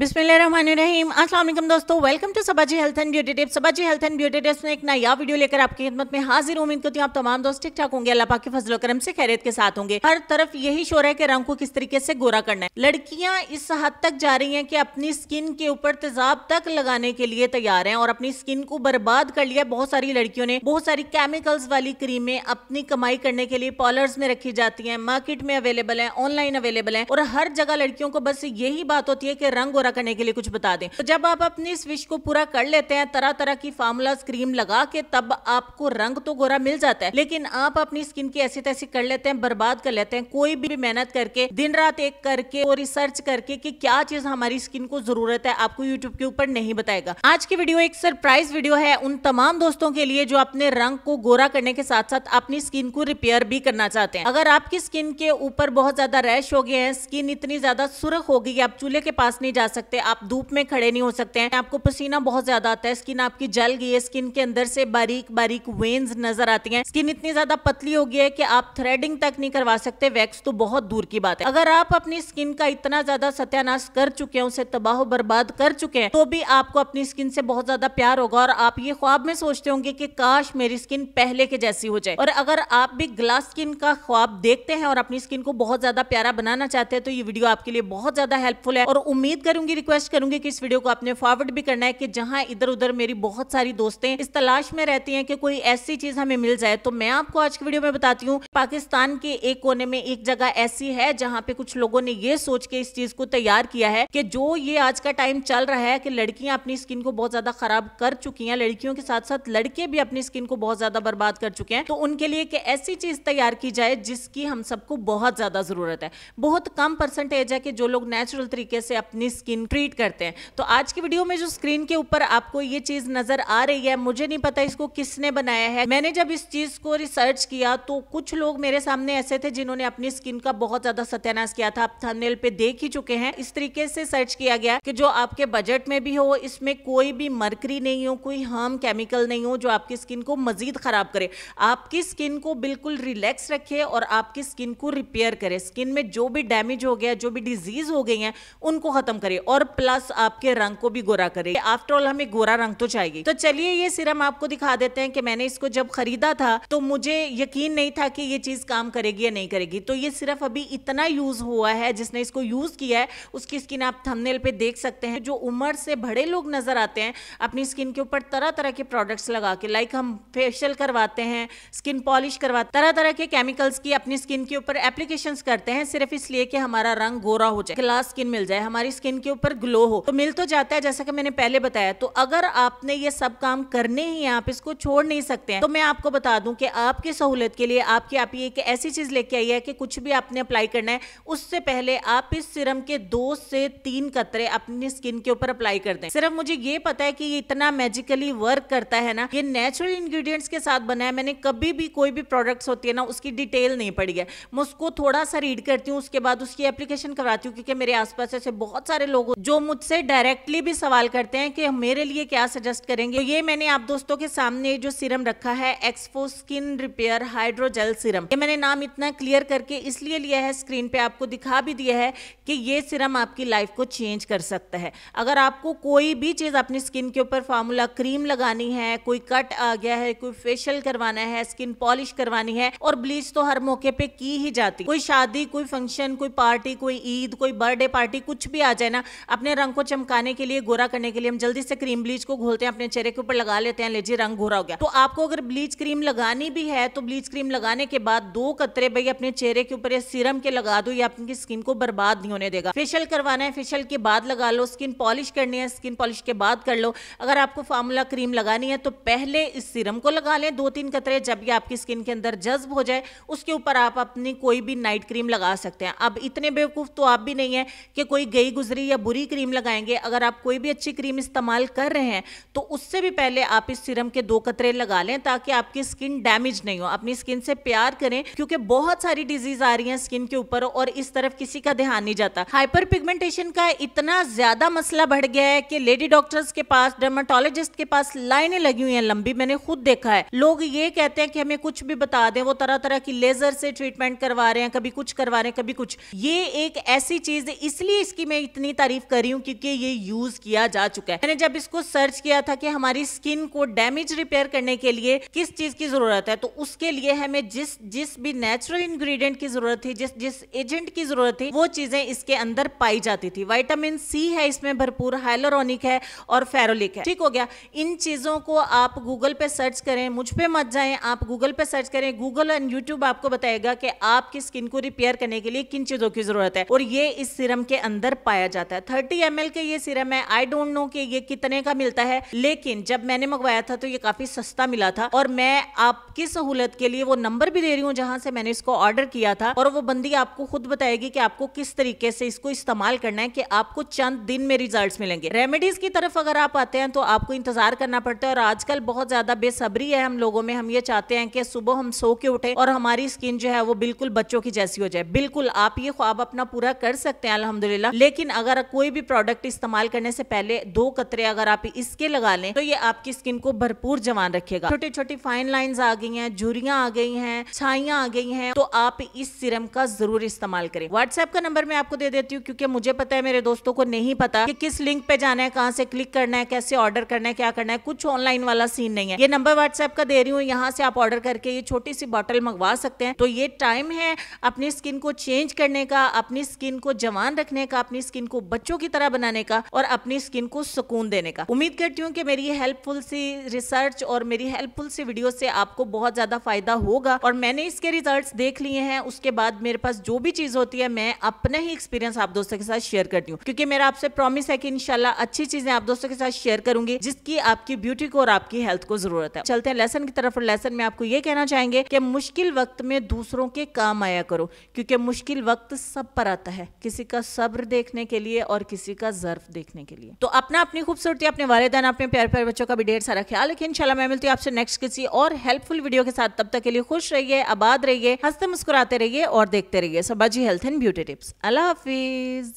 बिस्मिल्लाम असलम दोस्तों welcome to Sabaji health and beauty tips Sabaji health and beauty tips में एक नया वीडियो लेकर आपकी खिदमत में हाजिर उम्मीद करती हूँ आप तमाम दोस्त ठीक ठाक होंगे अल्लाह पाक के फजल करम से खैरियत के साथ होंगे हर तरफ यही शोर है कि रंग को किस तरीके से गोरा करना है लड़कियाँ इस हद तक जा रही है कि अपनी स्किन के ऊपर तेजाब तक लगाने के लिए तैयार है और अपनी स्किन को बर्बाद कर लिया बहुत सारी लड़कियों ने बहुत सारी केमिकल्स वाली क्रीमें अपनी कमाई करने के लिए पॉलर्स में रखी जाती है मार्केट में अवेलेबल है ऑनलाइन अवेलेबल है और हर जगह लड़कियों को बस यही बात होती है की रंग गोरा पूरा करने के लिए कुछ बता दें तो जब आप अपनी इस विश को पूरा कर लेते हैं तरह तरह की फार्मूला क्रीम लगा के तब आपको रंग तो गोरा मिल जाता है लेकिन आप अपनी स्किन की ऐसी तैसी कर लेते हैं बर्बाद कर लेते हैं कोई भी मेहनत करके दिन रात एक करके और रिसर्च करके की क्या चीज हमारी स्किन को जरूरत है आपको यूट्यूब के ऊपर नहीं बताएगा आज की वीडियो एक सरप्राइज वीडियो है उन तमाम दोस्तों के लिए जो अपने रंग को गोरा करने के साथ साथ अपनी स्किन को रिपेयर भी करना चाहते हैं अगर आपकी स्किन के ऊपर बहुत ज्यादा रैश हो गए हैं स्किन इतनी ज्यादा सुरख हो गई आप चूल्हे के पास नहीं जा सकते सकते आप धूप में खड़े नहीं हो सकते हैं आपको पसीना बहुत ज्यादा आता है स्किन आपकी जल गई है स्किन के अंदर से बारीक बारीक वेन्स नजर आती हैं स्किन इतनी ज्यादा पतली हो गई है कि आप थ्रेडिंग तक नहीं करवा सकते वैक्स तो बहुत दूर की बात है अगर आप अपनी स्किन का इतना ज्यादा सत्यानाश कर चुके हैं उसे तबाह बर्बाद कर चुके हैं तो भी आपको अपनी स्किन से बहुत ज्यादा प्यार होगा और आप ये ख्वाब में सोचते होंगे कि काश मेरी स्किन पहले के जैसी हो जाए और अगर आप भी ग्लास स्किन का ख्वाब देखते हैं और अपनी स्किन को बहुत ज्यादा प्यारा बनाना चाहते हैं तो ये वीडियो आपके लिए बहुत ज्यादा हेल्पफुल है और उम्मीद करूंगी की रिक्वेस्ट करूंगी कि इस वीडियो को आपने फॉरवर्ड भी करना है कि जहां इधर उधर मेरी बहुत सारी दोस्तें इस तलाश में रहती हैं कि कोई ऐसी चीज हमें मिल जाए तो मैं आपको आज की वीडियो में बताती हूँ पाकिस्तान के एक कोने में एक जगह ऐसी है जहाँ पे कुछ लोगों ने ये सोच के इस चीज को तैयार किया है की जो ये आज का टाइम चल रहा है की लड़कियां अपनी स्किन को बहुत ज्यादा खराब कर चुकी है लड़कियों के साथ साथ लड़के भी अपनी स्किन को बहुत ज्यादा बर्बाद कर चुके हैं तो उनके लिए एक ऐसी चीज तैयार की जाए जिसकी हम सबको बहुत ज्यादा जरूरत है बहुत कम परसेंटेज है कि जो लोग नेचुरल तरीके से अपनी स्किन स्किन ट्रीट करते हैं तो आज की वीडियो में जो स्क्रीन के ऊपर आपको ये चीज़ नज़र आ रही है मुझे नहीं पता इसको किसने बनाया है मैंने जब इस चीज़ को रिसर्च किया तो कुछ लोग मेरे सामने ऐसे थे जिन्होंने अपनी स्किन का बहुत ज़्यादा सत्यानाश किया था आप थंबनेल पे देख ही चुके हैं इस तरीके से सर्च किया गया कि जो आपके बजट में भी हो इसमें कोई भी मरकरी नहीं हो कोई हार्म केमिकल नहीं हो जो आपकी स्किन को मजीद ख़राब करे आपकी स्किन को बिल्कुल रिलैक्स रखे और आपकी स्किन को रिपेयर करे स्किन में जो भी डैमेज हो गया जो भी डिजीज हो गई है उनको ख़त्म करे और प्लस आपके रंग को भी गोरा करे ऑल हमें गोरा रंग तो चाहिए तो चलिए ये सिरम आपको दिखा देते हैं कि मैंने इसको जब खरीदा था तो मुझे यकीन नहीं था कि ये चीज काम करेगी या नहीं करेगी तो ये सिर्फ अभी इतना यूज हुआ है जिसने इसको यूज किया है उसकी स्किन आप थमनेल पे देख सकते हैं जो उम्र से बड़े लोग नजर आते हैं अपनी स्किन के ऊपर तरह तरह के प्रोडक्ट्स लगा के लाइक हम फेशियल करवाते हैं स्किन पॉलिश करवाते तरह तरह के केमिकल्स की अपनी स्किन के ऊपर एप्लीकेशन करते हैं सिर्फ इसलिए कि हमारा रंग गोरा हो जाए क्लास स्किन मिल जाए हमारी स्किन के के ऊपर ग्लो हो तो मिल तो जाता है जैसा कि मैंने पहले बताया तो अगर आपने ये सब काम करने ही आप इसको छोड़ नहीं सकते हैं तो मैं आपको बता दूं कि आपकी सहूलत के लिए आपकी आप ये एक ऐसी चीज लेके आई है कि कुछ भी आपने अप्लाई करना है उससे पहले आप इस सिरम के दो से तीन कतरे अपनी स्किन के ऊपर अप्लाई कर दे सिर्फ मुझे ये पता है कि ये इतना मैजिकली वर्क करता है ना ये नेचुरल इंग्रीडियंट्स के साथ बना है मैंने कभी भी कोई भी प्रोडक्ट्स होती है ना उसकी डिटेल नहीं पड़ी है मैं उसको थोड़ा सा रीड करती हूँ उसके बाद उसकी एप्लीकेशन करवाती हूँ क्योंकि मेरे आसपास ऐसे बहुत सारे लोग लोगों जो मुझसे डायरेक्टली भी सवाल करते हैं कि मेरे लिए क्या सजेस्ट करेंगे तो ये मैंने आप दोस्तों के सामने जो सीरम रखा है expo skin repair hydrogel serum ये मैंने नाम इतना क्लियर करके इसलिए लिया है स्क्रीन पे आपको दिखा भी दिया है कि ये सीरम आपकी लाइफ को चेंज कर सकता है अगर आपको कोई भी चीज़ अपनी स्किन के ऊपर फार्मूला क्रीम लगानी है कोई कट आ गया है कोई फेशियल करवाना है स्किन पॉलिश करवानी है और ब्लीच तो हर मौके पे की ही जाती कोई शादी कोई फंक्शन कोई पार्टी कोई ईद कोई बर्थडे पार्टी कुछ भी आ जाए ना अपने रंग को चमकाने के लिए गोरा करने के लिए हम जल्दी से क्रीम ब्लीच को घोलते हैं अपने चेहरे के ऊपर लगा लेते हैं लेजिए रंग घोरा हो गया तो आपको अगर ब्लीच क्रीम लगानी भी है तो ब्लीच क्रीम लगाने के बाद दो कतरे भाई अपने चेहरे के ऊपर सीरम के लगा दो ये आपकी स्किन को बर्बाद नहीं होने देगा फेशियल करवाना है फेशियल के बाद लगा लो स्किन पॉलिश करनी है स्किन पॉलिश के बाद कर लो अगर आपको फार्मूला क्रीम लगानी है तो पहले इस सीरम को लगा लें दो तीन कतरे जब ये आपकी स्किन के अंदर जज्ब हो जाए उसके ऊपर आप अपनी कोई भी नाइट क्रीम लगा सकते हैं अब इतने बेवकूफ़ तो आप भी नहीं है कि कोई गई गुजरी या बुरी क्रीम लगाएंगे अगर आप कोई भी अच्छी क्रीम इस्तेमाल कर रहे हैं तो उससे भी पहले आप इस सीरम के दो कतरे लगा लें ताकि आपकी स्किन डैमेज नहीं हो अपनी स्किन से प्यार करें क्योंकि बहुत सारी डिजीज आ रही है स्किन के ऊपर और इस तरफ किसी का ध्यान नहीं जाता हाइपर पिगमेंटेशन का इतना ज्यादा मसला बढ़ गया है कि लेडी डॉक्टर्स के पास डर्माटोलॉजिस्ट के पास लाइनें लगी हुई हैं लंबी मैंने खुद देखा है लोग ये कहते हैं कि हमें कुछ भी बता दें वो तरह तरह की लेजर से ट्रीटमेंट करवा रहे हैं कभी कुछ करवा रहे हैं कभी कुछ ये एक ऐसी चीज इसलिए इसकी मैं इतनी तारीफ तारीफ कर रही हूँ क्योंकि ये यूज किया जा चुका है मैंने जब इसको सर्च किया था कि हमारी स्किन को डैमेज रिपेयर करने के लिए किस चीज की जरूरत है तो उसके लिए हमें जिस जिस भी नेचुरल इंग्रेडिएंट की जरूरत थी जिस जिस एजेंट की जरूरत थी वो चीजें इसके अंदर पाई जाती थी वाइटामिन सी है इसमें भरपूर हाइलोरोनिक है और फेरोलिक है ठीक हो गया इन चीजों को आप गूगल पे सर्च करें मुझ पर मत जाए आप गूगल पे सर्च करें गूगल एंड यूट्यूब आपको बताएगा कि आपकी स्किन को रिपेयर करने के लिए किन चीजों की जरूरत है और ये इस सिरम के अंदर पाया जाता है था थर्टी एम के ये सिरम है आई डोंट नो कि ये कितने का मिलता है लेकिन जब मैंने मंगवाया था तो ये काफी सस्ता मिला था और मैं आपकी सहूलत के लिए वो नंबर भी दे रही हूँ जहां से मैंने इसको ऑर्डर किया था और वो बंदी आपको खुद बताएगी कि आपको किस तरीके से इसको इस्तेमाल करना है कि आपको चंद दिन में रिजल्ट मिलेंगे रेमेडीज की तरफ अगर आप आते हैं तो आपको इंतजार करना पड़ता है और आजकल बहुत ज्यादा बेसब्री है हम लोगों में हम ये चाहते हैं कि सुबह हम सो के उठे और हमारी स्किन जो है वो बिल्कुल बच्चों की जैसी हो जाए बिल्कुल आप ये ख्वाब अपना पूरा कर सकते हैं अलहमदुल्ला लेकिन अगर हमारा कोई भी प्रोडक्ट इस्तेमाल करने से पहले दो कतरे अगर आप इसके लगा लें तो ये आपकी स्किन को भरपूर जवान रखेगा छोटी छोटी फाइन लाइन आ गई हैं झुरिया आ गई हैं छाइया आ गई हैं तो आप इस सिरम का जरूर इस्तेमाल करें व्हाट्सएप का नंबर मैं आपको दे देती हूँ क्योंकि मुझे पता है मेरे दोस्तों को नहीं पता कि किस लिंक पे जाना है कहाँ से क्लिक करना है कैसे ऑर्डर करना है क्या करना है कुछ ऑनलाइन वाला सीन नहीं है ये नंबर व्हाट्सएप का दे रही हूँ यहाँ से आप ऑर्डर करके ये छोटी सी बॉटल मंगवा सकते हैं तो ये टाइम है अपनी स्किन को चेंज करने का अपनी स्किन को जवान रखने का अपनी स्किन को बच्चों की तरह बनाने का और अपनी स्किन को सुकून देने का उम्मीद करती हूँ कि मेरी हेल्पफुल सी रिसर्च और मेरी हेल्पफुल सी वीडियो से आपको बहुत ज्यादा फायदा होगा और मैंने इसके रिजल्ट देख लिए हैं उसके बाद मेरे पास जो भी चीज होती है मैं अपने ही एक्सपीरियंस आप दोस्तों के साथ शेयर करती हूँ क्योंकि मेरा आपसे प्रॉमिस है कि इनशाला अच्छी चीजें आप दोस्तों के साथ शेयर करूंगी जिसकी आपकी ब्यूटी को और आपकी हेल्थ को जरूरत है चलते हैं लेसन की तरफ और लेसन में आपको ये कहना चाहेंगे कि मुश्किल वक्त में दूसरों के काम आया करो क्योंकि मुश्किल वक्त सब पर आता है किसी का सब्र देखने के लिए लिए और किसी का जर्फ देखने के लिए तो अपना अपनी खूबसूरती अपने वालदान अपने प्यार प्यार बच्चों का भी ढेर सारा ख्याल रखिए इंशाल्लाह मैं मिलती हूँ आपसे नेक्स्ट किसी और हेल्पफुल वीडियो के साथ तब तक के लिए खुश रहिए आबाद रहिए हंसते मुस्कुराते रहिए और देखते रहिए Sabaji health and beauty tips अल्लाह हाफिज